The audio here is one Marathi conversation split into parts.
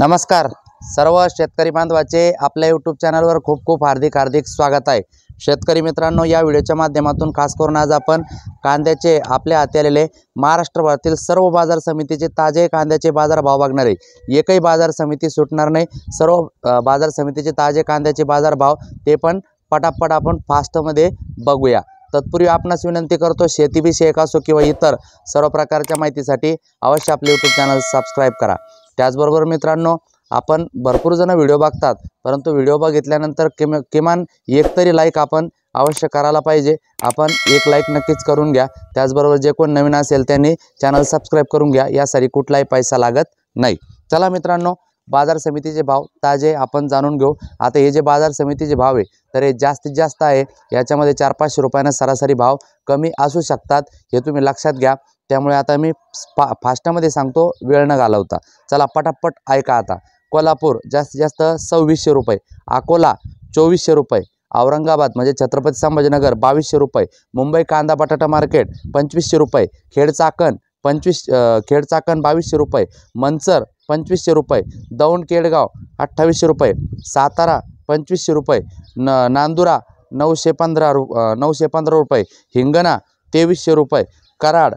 नमस्कार सर्व शेतकरी बांधवाचे आपल्या यूट्यूब चॅनलवर खूप खूप हार्दिक हार्दिक स्वागत आहे शेतकरी मित्रांनो या व्हिडिओच्या माध्यमातून खास करून आज आपण कांद्याचे आपले हाती आलेले महाराष्ट्रभरातील सर्व बाजार समितीचे ताजे कांद्याचे बाजार भाव बघणार आहे एकही बाजार समिती सुटणार नाही सर्व बाजार समितीचे ताजे कांद्याचे बाजार भाव ते पण पटापट आपण फास्टमध्ये बघूया तत्पूर्वी आपणास विनंती करतो शेतीविषयक असो किंवा इतर सर्व प्रकारच्या माहितीसाठी अवश्य आपले यूट्यूब चॅनल सबस्क्राईब करा त्याचबरोबर मित्रांनो आपण भरपूर जण व्हिडिओ बघतात परंतु व्हिडिओ बघितल्यानंतर किम किमान तरी लाईक आपण अवश्य करायला पाहिजे आपण एक लाईक नक्कीच करून घ्या त्याचबरोबर जे कोण नवीन असेल त्यांनी चॅनल सबस्क्राईब करून घ्या यासाठी कुठलाही पैसा लागत नाही चला मित्रांनो बाजार समितीचे भाव ताजे आपण जाणून घेऊ आता हे जे बाजार समितीचे भाव आहे तर हे जास्तीत जास्त आहे याच्यामध्ये चार पाचशे रुपयांना सरासरी भाव कमी असू शकतात हे तुम्ही लक्षात घ्या त्यामुळे आता मी फा फास्टामध्ये सांगतो वेळ न घालवता चला पटापट ऐका आता कोल्हापूर जास्तीत जास्त सव्वीसशे रुपये अकोला चोवीसशे रुपये औरंगाबाद म्हणजे छत्रपती संभाजीनगर बावीसशे रुपये मुंबई कांदा बटाटा मार्केट पंचवीसशे रुपये खेडचाकण पंचवीस खेडचाकण बावीसशे रुपये मनसर पंचवीसशे रुपये दौंड केडगाव अठ्ठावीसशे रुपये सातारा पंचवीसशे रुपये न नांदुरा नऊशे पंधरा रु नऊशे पंधरा रुपये हिंगणा तेवीसशे रुपये कराड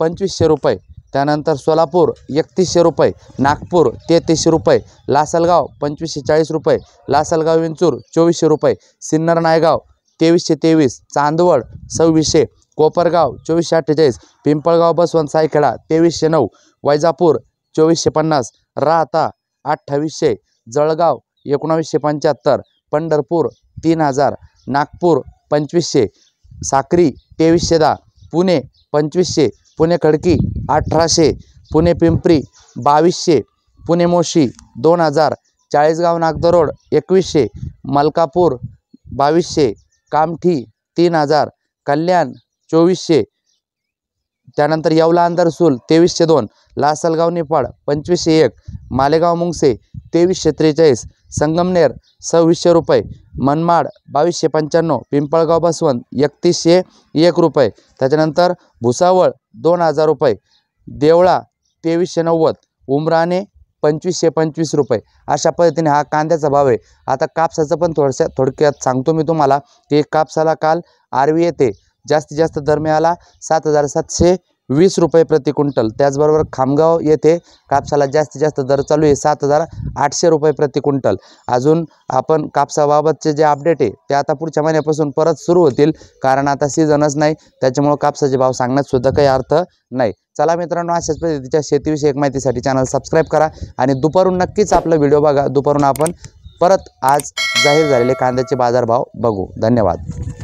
पंचवीसशे रुपये त्यानंतर सोलापूर एकतीसशे रुपये नागपूर तेहतीसशे रुपये लासलगाव पंचवीसशे चाळीस रुपये लासलगाव विंचूर चोवीसशे रुपये सिन्नर नायगाव तेवीसशे तेवीस चांदवड सव्वीसशे कोपरगाव चोवीसशे अठ्ठेचाळीस पिंपळगाव बसवंत सायखेडा तेवीसशे नऊ वैजापूर चोवीसशे पन्नास राहता अठ्ठावीसशे जळगाव एकोणावीसशे पंच्याहत्तर पंढरपूर तीन हजार नागपूर पंचवीसशे साक्री तेवीसशे दहा पुणे पंचवीसशे पुणे खडकी अठराशे पुणे पिंपरी बावीसशे पुणे मोशी दोन हजार चाळीसगाव नागदरोड एकवीसशे मलकापूर बावीसशे कामठी तीन हजार कल्याण चोवीसशे त्यानंतर येवला अंदरसूल तेवीसशे दोन लासलगाव निफाड पंचवीसशे एक मालेगाव मुंगसे तेवीसशे त्रेचाळीस संगमनेर सव्वीसशे रुपये मनमाड बावीसशे पंच्याण्णव पिंपळगाव बसवंत एकतीसशे एक रुपये त्याच्यानंतर भुसावळ दोन हजार रुपये देवळा तेवीसशे नव्वद उमराणे पंचवीसशे पंचवीस रुपये अशा पद्धतीने हा कांद्याचा भाव आहे आता कापसाचं पण थोडशा थोडक्यात सांगतो मी तुम्हाला की कापसाला काल आरवी येते जास्तीत जास्त दर मिळाला सात हजार सातशे वीस रुपये प्रति क्विंटल त्याचबरोबर खामगाव येथे कापसाला जास्तीत जास्त दर चालू आहे सात हजार आठशे रुपये प्रति क्विंटल अजून आपण कापसाबाबतचे जे अपडेट आहे ते आता पुढच्या महिन्यापासून परत सुरू होतील कारण आता सीझनच नाही त्याच्यामुळं कापसाचे भाव सांगण्यातसुद्धा काही अर्थ नाही चला मित्रांनो अशाच पद्धतीच्या शेतीविषयक माहितीसाठी चॅनल सबस्क्राईब करा आणि दुपारून नक्कीच आपला व्हिडिओ बघा दुपारून आपण परत आज जाहीर झालेले कांद्याचे बाजारभाव बघू धन्यवाद